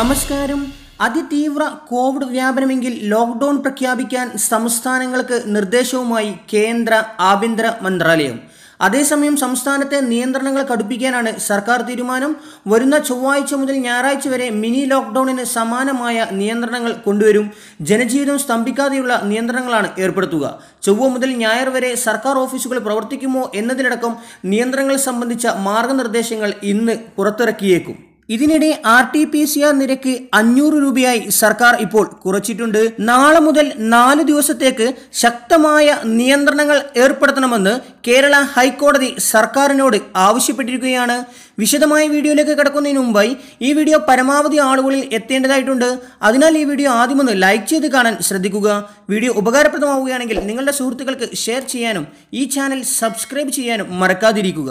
നമസ്കാരം അതിതീവ്ര Covid വ്യാപനമെങ്കിൽ lockdown പ്രഖ്യാപിക്കാൻ സംസ്ഥാനങ്ങൾക്ക് നിർദ്ദേശവുമായി കേന്ദ്ര ആഭ്യന്തര മന്ത്രാലയം അതേസമയം സംസ്ഥാനത്തെ നിയന്ത്രണങ്ങൾ കടുപ്പിക്കാനാണ് സർക്കാർ തീരുമാനം വരുന്ന ചൊവ്വാഴ്ച മുതൽ ഞായറാഴ്ച വരെ മിനി ലോക്ക്ഡൌണിന് സമാനമായ നിയന്ത്രണങ്ങൾ കൊണ്ടുവരും ജനജീവിതം സ്തംഭിക്കാതെയുള്ള നിയന്ത്രണങ്ങളാണ് ഏർപ്പെടുത്തുക ചൊവ്വ മുതൽ ഞായർ വരെ സർക്കാർ ഓഫീസുകൾ പ്രവർത്തിക്കുമോ എന്നതിലടക്കം നിയന്ത്രണങ്ങൾ സംബന്ധിച്ച മാർഗനിർദ്ദേശങ്ങൾ ഇന്ന് പുറത്തിറക്കിയേക്കും ഇതിനിടെ R T P C R നിരക്ക് അഞ്ഞൂറ് രൂപയായി സർക്കാർ ഇപ്പോൾ കുറച്ചിട്ടുണ്ട് നാളെ മുതൽ നാല് ദിവസത്തേക്ക് ശക്തമായ നിയന്ത്രണങ്ങൾ ഏർപ്പെടുത്തണമെന്ന് കേരള ഹൈക്കോടതി സർക്കാരിനോട് ആവശ്യപ്പെട്ടിരിക്കുകയാണ് വിശദമായ വീഡിയോയിലേക്ക് കിടക്കുന്നതിന് മുമ്പായി ഈ വീഡിയോ പരമാവധി ആളുകളിൽ എത്തേണ്ടതായിട്ടുണ്ട് അതിനാൽ ഈ വീഡിയോ ആദ്യമൊന്ന് ലൈക്ക് ചെയ്ത് കാണാൻ ശ്രദ്ധിക്കുക വീഡിയോ ഉപകാരപ്രദമാവുകയാണെങ്കിൽ നിങ്ങളുടെ സുഹൃത്തുക്കൾക്ക് ഷെയർ ചെയ്യാനും ഈ ചാനൽ സബ്സ്ക്രൈബ് ചെയ്യാനും മറക്കാതിരിക്കുക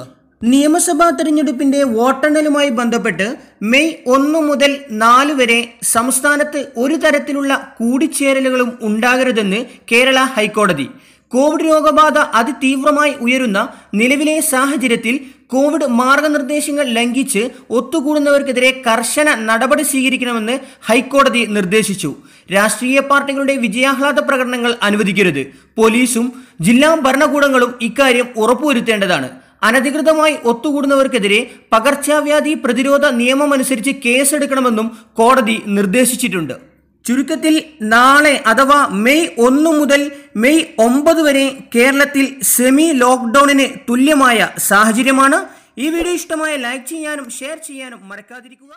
നിയമസഭാ തെരഞ്ഞെടുപ്പിന്റെ വോട്ടെണ്ണലുമായി ബന്ധപ്പെട്ട് മെയ് ഒന്ന് മുതൽ നാല് വരെ സംസ്ഥാനത്ത് ഒരു തരത്തിലുള്ള കൂടിച്ചേരലുകളും ഉണ്ടാകരുതെന്ന് കേരള ഹൈക്കോടതി കോവിഡ് രോഗബാധ അതിതീവ്രമായി ഉയരുന്ന നിലവിലെ സാഹചര്യത്തിൽ കോവിഡ് മാർഗനിർദ്ദേശങ്ങൾ ലംഘിച്ച് ഒത്തുകൂടുന്നവർക്കെതിരെ കർശന നടപടി സ്വീകരിക്കണമെന്ന് ഹൈക്കോടതി നിർദ്ദേശിച്ചു രാഷ്ട്രീയ പാർട്ടികളുടെ വിജയാഹ്ലാദ പ്രകടനങ്ങൾ അനുവദിക്കരുത് പോലീസും ജില്ലാ ഭരണകൂടങ്ങളും ഇക്കാര്യം ഉറപ്പുവരുത്തേണ്ടതാണ് അനധികൃതമായി ഒത്തുകൂടുന്നവർക്കെതിരെ പകർച്ചവ്യാധി പ്രതിരോധ നിയമമനുസരിച്ച് കേസെടുക്കണമെന്നും കോടതി നിർദ്ദേശിച്ചിട്ടുണ്ട് ചുരുക്കത്തിൽ നാളെ അഥവാ മെയ് ഒന്ന് മുതൽ മെയ് ഒമ്പത് വരെ കേരളത്തിൽ സെമി ലോക്ക്ഡൌണിന് തുല്യമായ സാഹചര്യമാണ് ഈ വീഡിയോ ഇഷ്ടമായ ലൈക്ക് ചെയ്യാനും ഷെയർ ചെയ്യാനും മറക്കാതിരിക്കുക